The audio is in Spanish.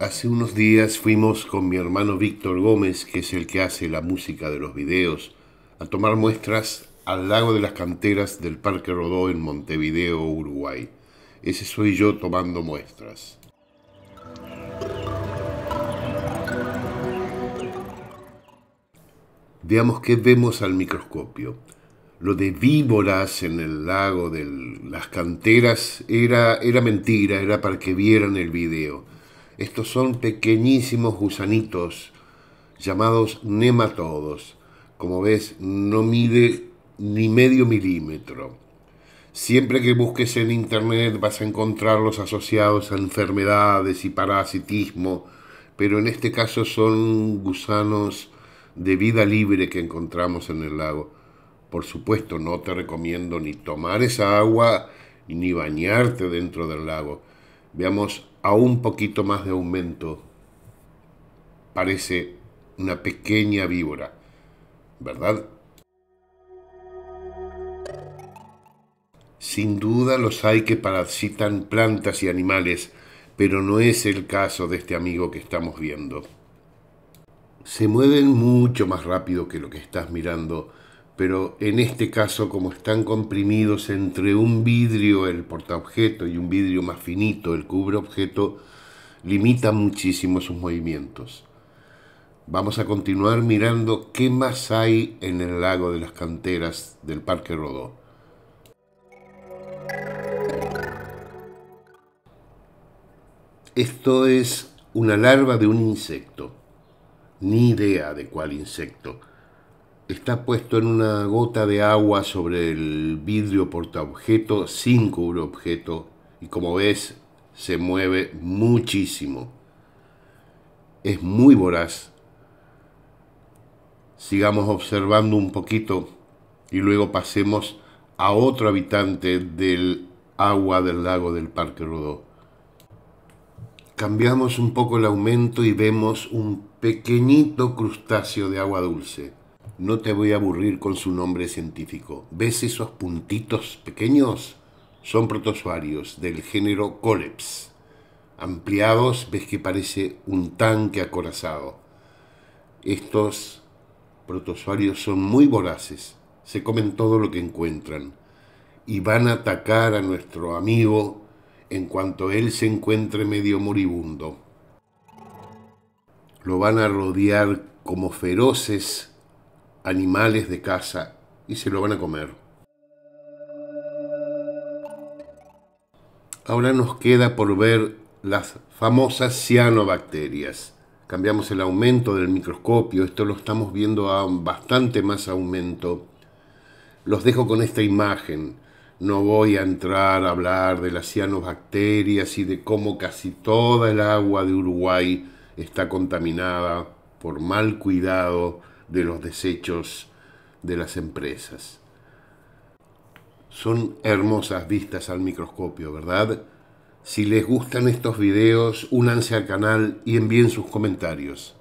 Hace unos días fuimos con mi hermano Víctor Gómez, que es el que hace la música de los videos, a tomar muestras al lago de las canteras del Parque Rodó en Montevideo, Uruguay. Ese soy yo tomando muestras. Veamos qué vemos al microscopio. Lo de víboras en el lago de las canteras era, mentira, era para que vieran el video estos son pequeñísimos gusanitos llamados nematodos. Como ves, no mide ni medio milímetro. Siempre que busques en internet vas a encontrarlos asociados a enfermedades y parasitismo, pero en este caso son gusanos de vida libre que encontramos en el lago. Por supuesto, no te recomiendo ni tomar esa agua ni bañarte dentro del lago. Veamos a un poquito más de aumento. Parece una pequeña víbora, ¿verdad? Sin duda los hay que parasitan plantas y animales, pero no es el caso de este amigo que estamos viendo. Se mueven mucho más rápido que lo que estás mirando pero en este caso como están comprimidos entre un vidrio, el portaobjeto, y un vidrio más finito, el cubreobjeto, limita muchísimo sus movimientos. Vamos a continuar mirando qué más hay en el lago de las canteras del Parque Rodó. Esto es una larva de un insecto. Ni idea de cuál insecto está puesto en una gota de agua sobre el vidrio portaobjeto sin objeto y como ves se mueve muchísimo. Es muy voraz. Sigamos observando un poquito y luego pasemos a otro habitante del agua del lago del Parque Rodó. Cambiamos un poco el aumento y vemos un pequeñito crustáceo de agua dulce no te voy a aburrir con su nombre científico. ¿Ves esos puntitos pequeños? Son protozoarios del género Coleps. Ampliados, ves que parece un tanque acorazado. Estos protozoarios son muy voraces. Se comen todo lo que encuentran. Y van a atacar a nuestro amigo en cuanto él se encuentre medio moribundo. Lo van a rodear como feroces animales de casa y se lo van a comer. Ahora nos queda por ver las famosas cianobacterias. Cambiamos el aumento del microscopio, esto lo estamos viendo a bastante más aumento. Los dejo con esta imagen. No voy a entrar a hablar de las cianobacterias y de cómo casi toda el agua de Uruguay está contaminada por mal cuidado de los desechos de las empresas. Son hermosas vistas al microscopio, ¿verdad? Si les gustan estos videos, únanse al canal y envíen sus comentarios.